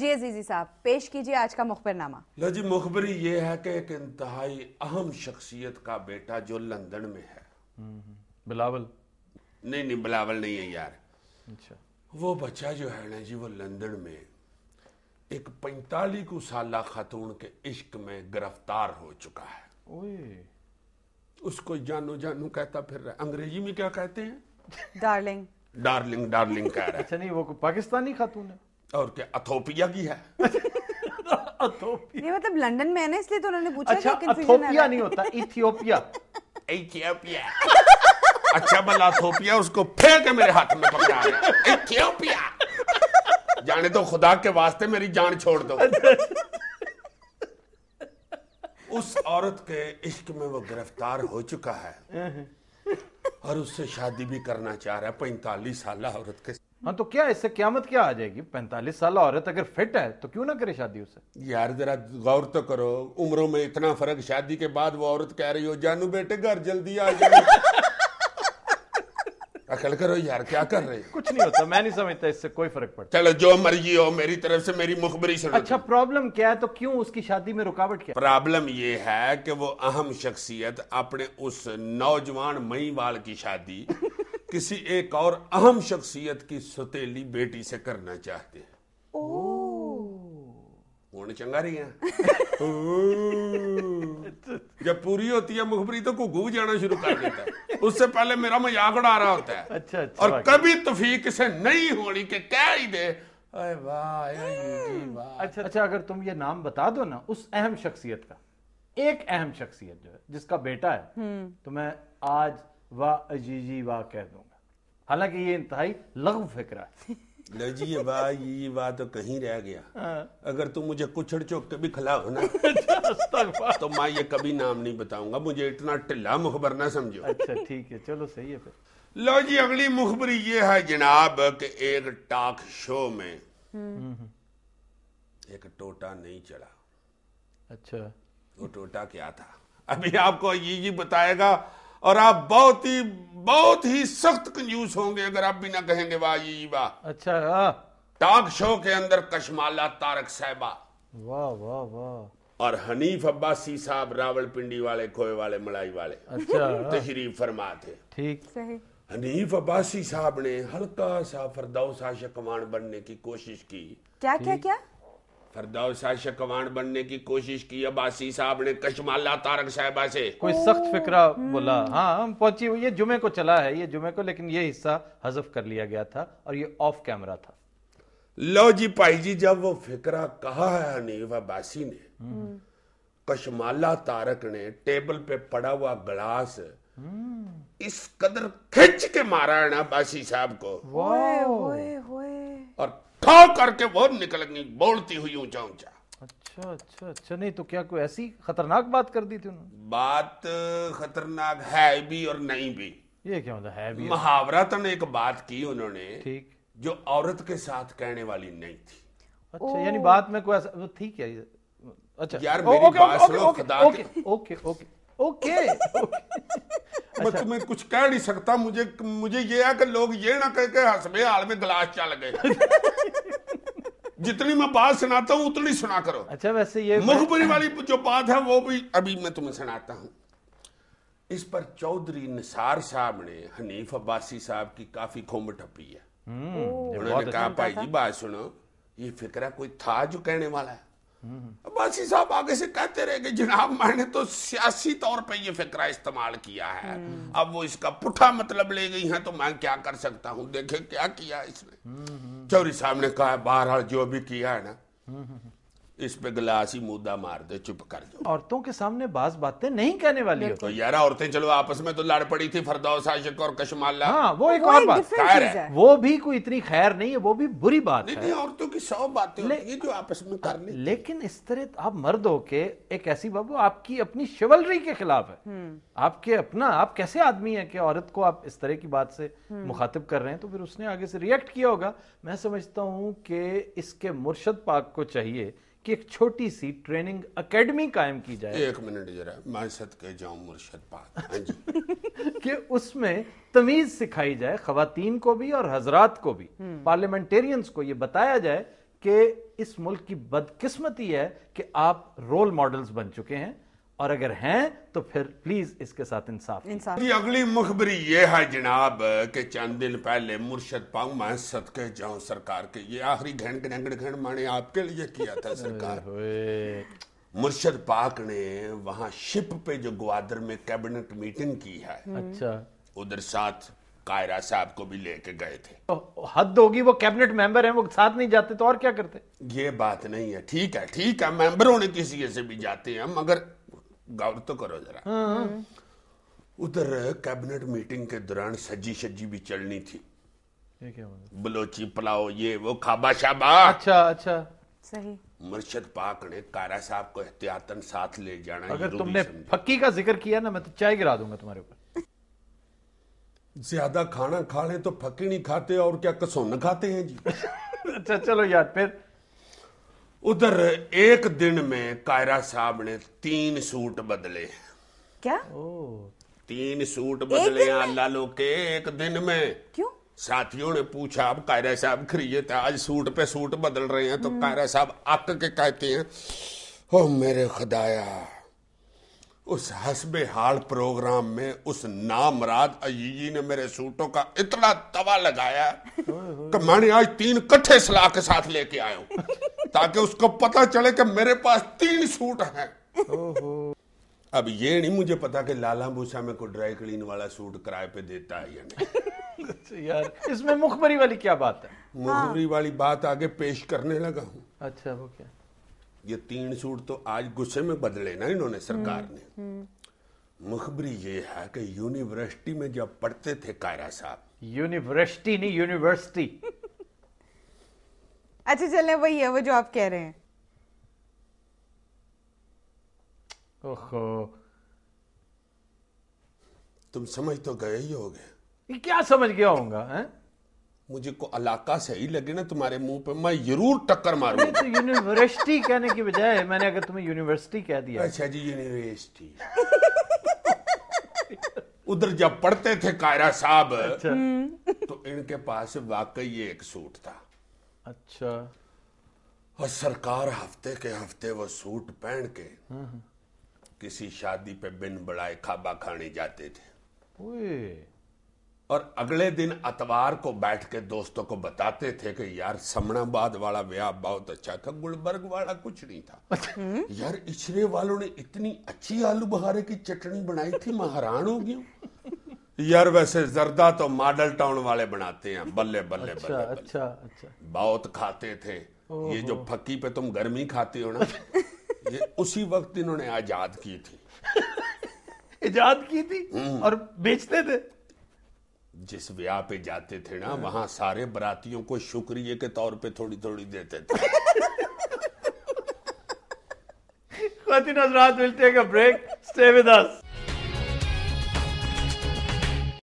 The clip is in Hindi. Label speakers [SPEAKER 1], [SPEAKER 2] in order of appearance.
[SPEAKER 1] जी अजीजी साहब पेश कीजिए आज का मुखबरनामा लो जी मुखबरी
[SPEAKER 2] ये है कि एक इंतहाई अहम शख्सियत का बेटा जो लंदन में है
[SPEAKER 1] हम्म,
[SPEAKER 2] बिलावल नहीं नहीं बिलावल नहीं है यार अच्छा वो बच्चा जो है ना जी वो लंदन में एक पैंतालीस साल खातून के इश्क में गिरफ्तार हो चुका है ओए। उसको जानू जानू कहता फिर रहा अंग्रेजी में क्या कहते हैं डार्लिंग डार्लिंग डार्लिंग कह रहा है अच्छा नहीं वो पाकिस्तानी खातून है और क्या अथोपिया की है
[SPEAKER 1] अथोपिया
[SPEAKER 2] ये मतलब लंदन में है ना इसलिए तो उन्होंने पूछा अच्छा, क्या अथोपिया नहीं होता इथियोपिया इथियोपिया अच्छा भला अथोपिया उसको फेंक के मेरे हाथ में पकड़ा है इथियोपिया जाने तो खुदा के वास्ते मेरी जान छोड़ दो उस औरत के इश्क में वो गिरफ्तार हो चुका है हम्म। और उससे शादी भी करना चाह रहा है पैंतालीस साल औरत के हाँ तो क्या इससे क्यामत क्या आ जाएगी पैंतालीस साल औरत अगर फिट है तो क्यों ना करे शादी उसे यार जरा गौर तो करो उम्रों में इतना फर्क शादी के बाद वो औरत कह रही हो जानू बेटे घर जल्दी आ जाओ अकल करो यार क्या कर रहे कुछ नहीं होता मैं नहीं समझता इससे कोई फर्क पड़ता चलो जो मर्जी हो मेरी तरफ से मेरी मुखबरी सुनो अच्छा प्रॉब्लम क्या है तो
[SPEAKER 1] क्यों उसकी शादी में रुकावट क्या
[SPEAKER 2] प्रॉब्लम ये है कि वो अहम शख्सियत अपने उस नौजवान मई बाल की शादी किसी एक और अहम शख्सियत की सतीली बेटी से करना चाहते हैं कौन चंगा रही है जब पूरी होती है मुखबरी तो घुघू जाना शुरू कर देता है उससे पहले मेरा मजाक उड़ा रहा होता है
[SPEAKER 1] अच्छा, अच्छा, और कभी
[SPEAKER 2] तफी किसे नहीं होनी के कह ही दे
[SPEAKER 1] अच्छा अच्छा अगर तुम ये नाम बता दो ना उस अहम शख्सियत का एक अहम शख्सियत जो है जिसका बेटा है हम्म। तो
[SPEAKER 2] मैं आज व अजीजी वाह कह दूंगा हालांकि ये इंतहाई लघु फिक्र है लजी वाह ये वाह तो कहीं रह गया हाँ। अगर तुम मुझे कुछड़ चौक के भी खिलाओ ना तो मैं ये कभी नाम नहीं बताऊंगा मुझे इतना टिल्ला मुखबर ना समझो अच्छा ठीक है चलो सही है फिर लो जी अगली मुखबरी ये है जनाब कि एक टॉक शो में हम्म,
[SPEAKER 1] हम्म।
[SPEAKER 2] एक टोटा नहीं चढ़ा अच्छा वो टोटा क्या था अभी आपको ये जी बताएगा और आप बहुत ही बहुत ही सख्त कंजूस होंगे अगर आप भी ना कहेंगे वाह वाह अच्छा टॉक शो के अंदर कशमाला तारक साहबा वाह वाह वाह और हनीफ अब्बासी साहब रावल पिंडी वाले खोए वाले मलाई वाले अच्छा तशरीफ तो फरमा थे ठीक सही हनीफ अब्बासी साहब ने हल्का सा फरदौसा कमान बनने की कोशिश की क्या क्या क्या फरदाव शाह शकवान बनने की कोशिश की अबासी साहब ने कशमाला तारक साहबा से
[SPEAKER 1] कोई सख्त फिक्रा बोला हाँ हम पहुंची ये जुमे को चला है ये जुमे को लेकिन ये हिस्सा हजफ कर लिया गया था और ये
[SPEAKER 2] ऑफ कैमरा था लो जी भाई जी जब वो फिक्रा कहा है हनीफ अबासी ने कशमाला तारक ने टेबल पे पड़ा हुआ ग्लास इस कदर खिंच के मारा है ना अब्बासी साहब को वाए, वाए, वाए। और खा करके वो निकल गई बोलती हुई ऊंचा ऊंचा
[SPEAKER 1] अच्छा अच्छा अच्छा नहीं तो क्या कोई ऐसी खतरनाक बात कर दी थी उन्होंने
[SPEAKER 2] बात खतरनाक है भी और नहीं भी ये क्या होता मतलब है भी महावरतन एक बात की उन्होंने ठीक जो औरत के साथ कहने वाली नहीं थी अच्छा यानी बात
[SPEAKER 1] में कोई ऐसा ठीक
[SPEAKER 2] है अच्छा यार मेरी बात सुनो खुदा ओके ओके ओके ओके मैं अच्छा। तुम्हें कुछ कह नहीं सकता मुझे मुझे ये है कि लोग ये ना कह के हसबे हाल में गिलास चल गए जितनी मैं बात सुनाता हूँ उतनी सुना करो अच्छा वैसे ये मुखबरी वाली जो बात है वो भी अभी मैं तुम्हें सुनाता हूँ इस पर चौधरी निसार साहब ने हनीफ अब्बासी साहब की काफी खोम टपी है हम्म, उन्होंने कहा अच्छा भाई जी बात सुनो ये फिक्र कोई था जो कहने वाला है अब्बासी साहब आगे से कहते रहे कि जनाब मैंने तो सियासी तौर पे ये फिक्रा इस्तेमाल किया है अब वो इसका पुठा मतलब ले गई है तो मैं क्या कर सकता हूँ देखे क्या किया इसने चौरी साहब ने कहा बहरहाल जो भी किया है ना इस पे गिलास ही मुद्दा मार दे चुप कर जाओ औरतों के सामने बाज बातें नहीं कहने वाली हो तो यार औरतें चलो आपस में तो लड़ पड़ी थी फरदौस आशिक और कशमाला हाँ, वो एक वो और बात खैर है।,
[SPEAKER 1] वो भी कोई इतनी खैर नहीं है वो भी बुरी बात नहीं, है नहीं, औरतों की सौ बातें ये जो आपस में कर ले लेकिन इस तरह तो आप मर्द हो के एक ऐसी बाबू आपकी अपनी शिवलरी के खिलाफ है हम्म। आपके अपना आप कैसे आदमी है कि औरत को आप इस तरह की बात से हम्म। मुखातिब कर रहे हैं तो फिर उसने आगे से रिएक्ट किया होगा मैं समझता हूँ कि इसके मुर्शद पाक को चाहिए कि एक छोटी सी ट्रेनिंग एकेडमी कायम की जाए एक मिनट जरा मैं के
[SPEAKER 2] जाऊं मुर्शद पाक हाँ
[SPEAKER 1] कि उसमें तमीज सिखाई जाए खातन को भी और हजरात को भी हम्म। पार्लियामेंटेरियंस को ये बताया जाए कि इस मुल्क की बदकिस्मती है कि
[SPEAKER 2] आप रोल मॉडल्स बन चुके हैं और अगर हैं तो फिर प्लीज इसके साथ इंसाफ इंसाफ अगली मुखबरी ये है जनाब के चंद दिन पहले मुर्शद पाऊ मैं सदके जाऊं सरकार के ये आखिरी घेंट घेंट घेंट मैंने आपके लिए किया था सरकार मुर्शद पाक ने वहां शिप पे जो ग्वादर में कैबिनेट मीटिंग की है अच्छा उधर साथ कायरा साहब को भी लेके गए थे तो हद होगी वो कैबिनेट मेंबर हैं वो साथ नहीं जाते तो और क्या करते ये बात नहीं है ठीक है ठीक है मेंबर होने किसी से भी जाते हैं मगर गौर तो करो जरा हाँ, हाँ। उधर कैबिनेट मीटिंग के दौरान सज्जी सज्जी भी चलनी थी बलोची पलाओ ये वो खाबा शाबा अच्छा अच्छा सही मुर्शद पाक ने कारा साहब को एहतियातन साथ ले जाना अगर तुमने फक्की का जिक्र किया ना मैं तो चाय गिरा दूंगा तुम्हारे ऊपर ज्यादा खाना खा ले तो फक्की नहीं खाते और क्या कसोन खाते हैं जी अच्छा चलो यार फिर उधर एक दिन में कायरा साहब ने तीन सूट बदले क्या तीन सूट बदले अल्लाह के एक दिन में क्यों साथियों ने पूछा अब कायरा साहब खरीदे थे आज सूट पे सूट बदल रहे हैं तो हम्म। कायरा साहब आक के कहते हैं ओ मेरे खदाया उस हसबे हाल प्रोग्राम में उस नामराद अजीजी ने मेरे सूटों का इतना तवा लगाया कि मैंने आज तीन कट्ठे सलाह के साथ लेके आया ताकि उसको पता चले कि मेरे पास तीन सूट हैं अब ये नहीं मुझे पता कि लाला भूसा में को ड्राई क्लीन वाला सूट किराए पे देता है या नहीं अच्छा यार इसमें मुखबरी वाली क्या बात है मुखबरी हाँ। वाली बात आगे पेश करने लगा हूँ अच्छा वो क्या ये तीन सूट तो आज गुस्से में बदले ना इन्होंने सरकार हम्म, ने हम्म। मुखबरी ये है कि यूनिवर्सिटी में जब पढ़ते थे कायरा साहब यूनिवर्सिटी नहीं यूनिवर्सिटी
[SPEAKER 1] अच्छा चलें वही है वो जो आप कह रहे हैं
[SPEAKER 2] ओहो तुम समझ तो गए ही होगे क्या समझ गया होगा मुझे को अलाका सही लगे ना तुम्हारे मुंह पे मैं जरूर टक्कर मारूंगा तो यूनिवर्सिटी कहने की बजाय मैंने अगर तुम्हें यूनिवर्सिटी कह दिया अच्छा जी यूनिवर्सिटी उधर जब पढ़ते थे कायरा साहब अच्छा। तो इनके पास वाकई एक सूट था अच्छा और सरकार हफ्ते के हफ्ते वो सूट पहन के हम्म, हम्म। किसी शादी पे बिन बड़ाए खाबा खाने जाते थे और अगले दिन अतवार को बैठ के दोस्तों को बताते थे कि यार समणाबाद वाला ब्याह बहुत अच्छा था गुलबर्ग वाला कुछ नहीं था अच्छा। यार इछरे वालों ने इतनी अच्छी आलू बहारे की चटनी बनाई थी मैं हो गया यार वैसे जरदा तो मॉडल टाउन वाले बनाते हैं बल्ले बल्ले अच्छा, बल्ले, बल्ले अच्छा अच्छा बहुत खाते थे ये जो फक्की पे तुम गर्मी खाते हो ना ये उसी वक्त इन्होंने आजाद की थी आजाद की थी हम्म। और बेचते थे जिस ब्याह पे जाते थे ना हाँ। वहां सारे बरातियों को शुक्रिया के तौर पे थोड़ी थोड़ी देते थे
[SPEAKER 1] खातिन हजरात ब्रेक स्टे विद अस